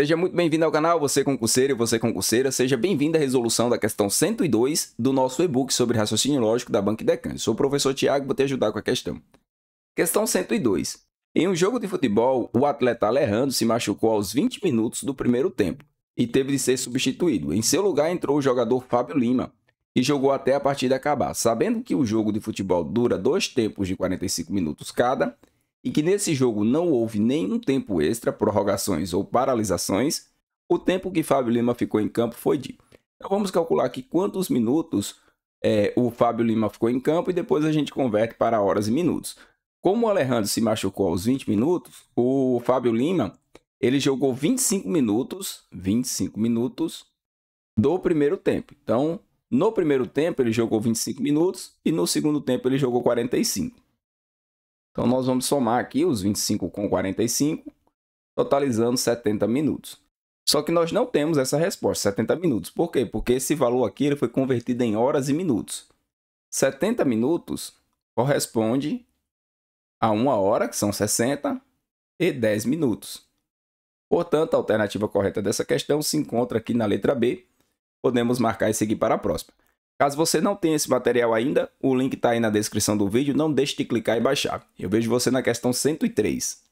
Seja muito bem-vindo ao canal, você concurseiro e você concurseira, seja bem-vindo à resolução da questão 102 do nosso e-book sobre raciocínio lógico da Banca Decan. Sou o professor Tiago, vou te ajudar com a questão. Questão 102. Em um jogo de futebol, o atleta Alejandro se machucou aos 20 minutos do primeiro tempo e teve de ser substituído. Em seu lugar entrou o jogador Fábio Lima e jogou até a partida acabar. Sabendo que o jogo de futebol dura dois tempos de 45 minutos cada, e que nesse jogo não houve nenhum tempo extra, prorrogações ou paralisações, o tempo que Fábio Lima ficou em campo foi de. Então vamos calcular aqui quantos minutos é, o Fábio Lima ficou em campo e depois a gente converte para horas e minutos. Como o Alejandro se machucou aos 20 minutos, o Fábio Lima ele jogou 25 minutos, 25 minutos do primeiro tempo. Então, no primeiro tempo ele jogou 25 minutos e no segundo tempo ele jogou 45. Então nós vamos somar aqui os 25 com 45, totalizando 70 minutos. Só que nós não temos essa resposta, 70 minutos. Por quê? Porque esse valor aqui ele foi convertido em horas e minutos. 70 minutos corresponde a 1 hora, que são 60, e 10 minutos. Portanto, a alternativa correta dessa questão se encontra aqui na letra B. Podemos marcar e seguir para a próxima. Caso você não tenha esse material ainda, o link está aí na descrição do vídeo, não deixe de clicar e baixar. Eu vejo você na questão 103.